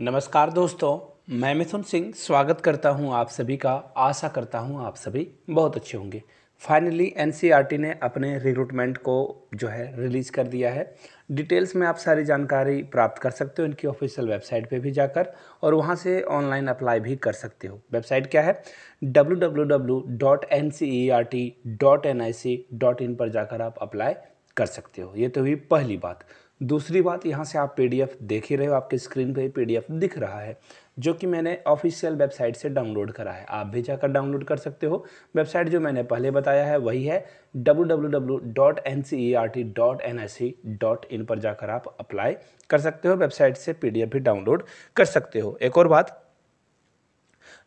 नमस्कार दोस्तों मैं मिथुन सिंह स्वागत करता हूं आप सभी का आशा करता हूं आप सभी बहुत अच्छे होंगे फाइनली एन e ने अपने रिक्रूटमेंट को जो है रिलीज़ कर दिया है डिटेल्स में आप सारी जानकारी प्राप्त कर सकते हो इनकी ऑफिशियल वेबसाइट पे भी जाकर और वहाँ से ऑनलाइन अप्लाई भी कर सकते हो वेबसाइट क्या है डब्ल्यू e पर जाकर आप अप्लाई कर सकते हो ये तो हुई पहली बात दूसरी बात यहाँ से आप पीडीएफ देख ही रहे हो आपके स्क्रीन पे पीडीएफ दिख रहा है जो कि मैंने ऑफिशियल वेबसाइट से डाउनलोड करा है आप भी जाकर डाउनलोड कर सकते हो वेबसाइट जो मैंने पहले बताया है वही है इन पर जाकर आप अप्लाई कर सकते हो वेबसाइट से पीडीएफ भी डाउनलोड कर सकते हो एक और बात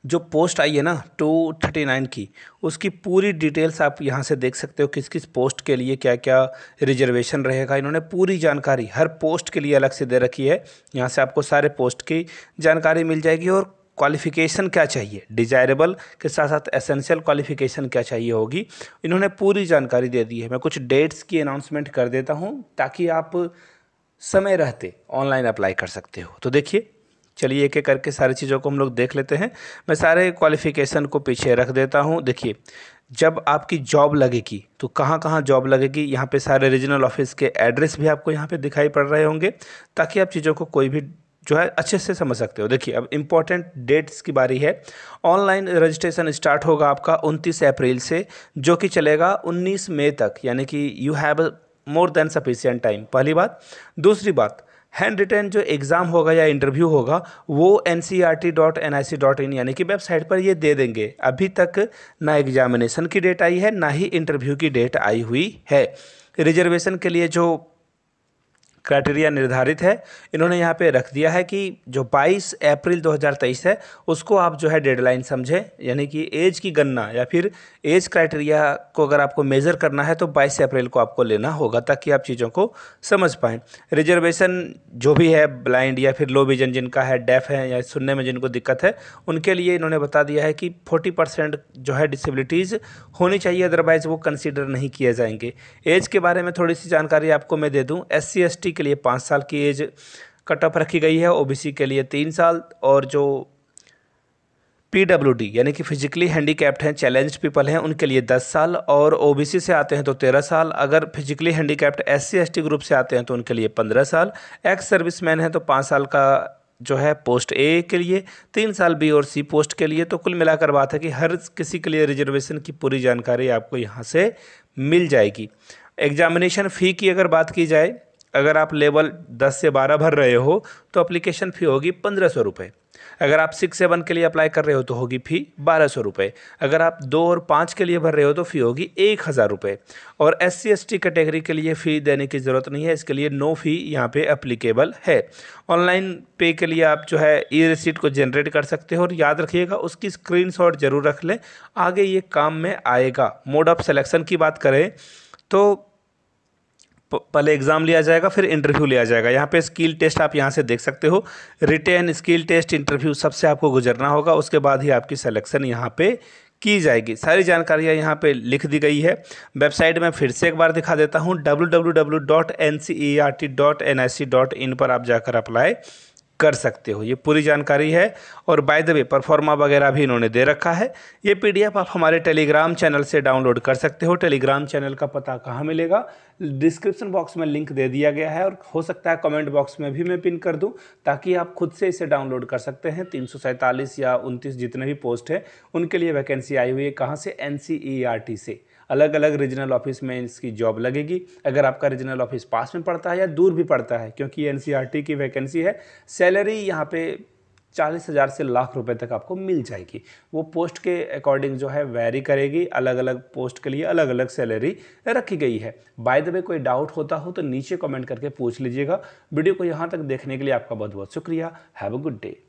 जो पोस्ट आई है ना टू थर्टी नाइन की उसकी पूरी डिटेल्स आप यहाँ से देख सकते हो किस किस पोस्ट के लिए क्या क्या रिजर्वेशन रहेगा इन्होंने पूरी जानकारी हर पोस्ट के लिए अलग से दे रखी है यहाँ से आपको सारे पोस्ट की जानकारी मिल जाएगी और क्वालिफ़िकेशन क्या चाहिए डिजायरेबल के साथ साथ एसेंशियल क्वालिफ़िकेशन क्या चाहिए होगी इन्होंने पूरी जानकारी दे दी है मैं कुछ डेट्स की अनाउंसमेंट कर देता हूँ ताकि आप समय रहते ऑनलाइन अप्लाई कर सकते हो तो देखिए चलिए एक एक करके सारी चीज़ों को हम लोग देख लेते हैं मैं सारे क्वालिफ़िकेशन को पीछे रख देता हूँ देखिए जब आपकी जॉब लगेगी तो कहाँ कहाँ जॉब लगेगी यहाँ पे सारे रीजनल ऑफिस के एड्रेस भी आपको यहाँ पे दिखाई पड़ रहे होंगे ताकि आप चीज़ों को कोई भी जो है अच्छे से समझ सकते हो देखिए अब इम्पॉर्टेंट डेट्स की बारी है ऑनलाइन रजिस्ट्रेशन स्टार्ट होगा आपका उनतीस अप्रैल से जो कि चलेगा उन्नीस मई तक यानी कि you have more than sufficient time पहली बात दूसरी बात हैंड रिटर्न जो एग्ज़ाम होगा या इंटरव्यू होगा वो N C R T dot N I C dot in यानी कि वेबसाइट पर ये दे देंगे अभी तक ना एग्जामिनेशन की डेट आई है ना ही इंटरव्यू की डेट आई हुई है रिजर्वेशन के लिए जो क्राइटेरिया निर्धारित है इन्होंने यहाँ पे रख दिया है कि जो 22 अप्रैल 2023 है उसको आप जो है डेडलाइन समझें यानी कि एज की गणना या फिर एज क्राइटेरिया को अगर आपको मेज़र करना है तो 22 अप्रैल को आपको लेना होगा ताकि आप चीज़ों को समझ पाएँ रिजर्वेशन जो भी है ब्लाइंड या फिर लो विजन जिनका है डेफ है या सुनने में जिनको दिक्कत है उनके लिए इन्होंने बता दिया है कि फोर्टी जो है डिसेबिलिटीज़ होनी चाहिए अदरवाइज़ वो कंसिडर नहीं किए जाएंगे एज के बारे में थोड़ी सी जानकारी आपको मैं दे दूँ एस सी के लिए पाँच साल की एज कट ऑफ रखी गई है ओबीसी के लिए तीन साल और जो पीडब्ल्यूडी यानी कि फिजिकली हैंडीकैप्ड हैं चैलेंज पीपल हैं उनके लिए दस साल और ओबीसी से आते हैं तो तेरह साल अगर physically handicapped S C group से आते हैं तो उनके लिए पंद्रह साल एक्स सर्विसमैन है तो पाँच साल का जो है पोस्ट ए के लिए तीन साल बी और सी पोस्ट के लिए तो कुल मिलाकर बात है कि हर किसी के लिए रिजर्वेशन की पूरी जानकारी आपको यहाँ से मिल जाएगी एग्जामिनेशन फ़ी की अगर बात की जाए अगर आप लेवल दस से बारह भर रहे हो तो अप्लीकेशन फ़ी होगी पंद्रह सौ रुपये अगर आप सिक्स सेवन के लिए अप्लाई कर रहे हो तो होगी फ़ी बारह सौ रुपये अगर आप दो और पाँच के लिए भर रहे हो तो फ़ी होगी एक हज़ार रुपये और S C S T category के लिए फ़ी देने की ज़रूरत नहीं है इसके लिए नो फ़ी यहाँ पे अप्लीकेबल है ऑनलाइन पे के लिए आप जो है ई रिसीट को जनरेट कर सकते हो और याद रखिएगा उसकी स्क्रीन ज़रूर रख लें आगे ये काम में आएगा मोड ऑफ सेलेक्शन की बात करें तो पहले एग्ज़ाम लिया जाएगा फिर इंटरव्यू लिया जाएगा यहाँ पे स्किल टेस्ट आप यहाँ से देख सकते हो रिटेन स्किल टेस्ट इंटरव्यू सबसे आपको गुजरना होगा उसके बाद ही आपकी सिलेक्शन यहाँ पे की जाएगी सारी जानकारियाँ यहाँ पे लिख दी गई है वेबसाइट में फिर से एक बार दिखा देता हूँ डब्ल्यू पर आप जाकर अप्लाई कर सकते हो ये पूरी जानकारी है और बाय द वे परफॉर्मा वगैरह भी इन्होंने दे रखा है ये पीडीएफ आप हमारे टेलीग्राम चैनल से डाउनलोड कर सकते हो टेलीग्राम चैनल का पता कहाँ मिलेगा डिस्क्रिप्शन बॉक्स में लिंक दे दिया गया है और हो सकता है कमेंट बॉक्स में भी मैं पिन कर दूं ताकि आप खुद से इसे डाउनलोड कर सकते हैं तीन या उनतीस जितने भी पोस्ट हैं उनके लिए वैकेंसी आई हुई है कहाँ से एन e से अलग अलग रीजनल ऑफिस में इसकी जॉब लगेगी अगर आपका रीजनल ऑफिस पास में पड़ता है या दूर भी पड़ता है क्योंकि एन e की वैकेंसी है सैलरी यहाँ पे चालीस हज़ार से लाख रुपए तक आपको मिल जाएगी वो पोस्ट के अकॉर्डिंग जो है वेरी करेगी अलग अलग पोस्ट के लिए अलग अलग सैलरी रखी गई है बाय द वे कोई डाउट होता हो तो नीचे कमेंट करके पूछ लीजिएगा वीडियो को यहाँ तक देखने के लिए आपका बहुत बहुत शुक्रिया हैव अ गुड डे